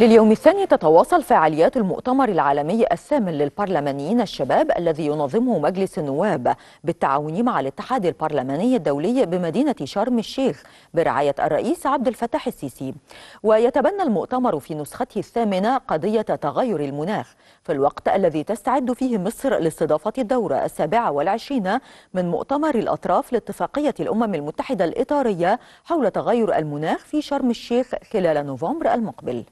لليوم الثاني تتواصل فعاليات المؤتمر العالمي الثامن للبرلمانيين الشباب الذي ينظمه مجلس النواب بالتعاون مع الاتحاد البرلماني الدولي بمدينة شرم الشيخ برعاية الرئيس عبد الفتاح السيسي ويتبنى المؤتمر في نسخته الثامنة قضية تغير المناخ في الوقت الذي تستعد فيه مصر لاستضافة الدورة السابعة والعشرين من مؤتمر الأطراف لاتفاقية الأمم المتحدة الإطارية حول تغير المناخ في شرم الشيخ خلال نوفمبر المقبل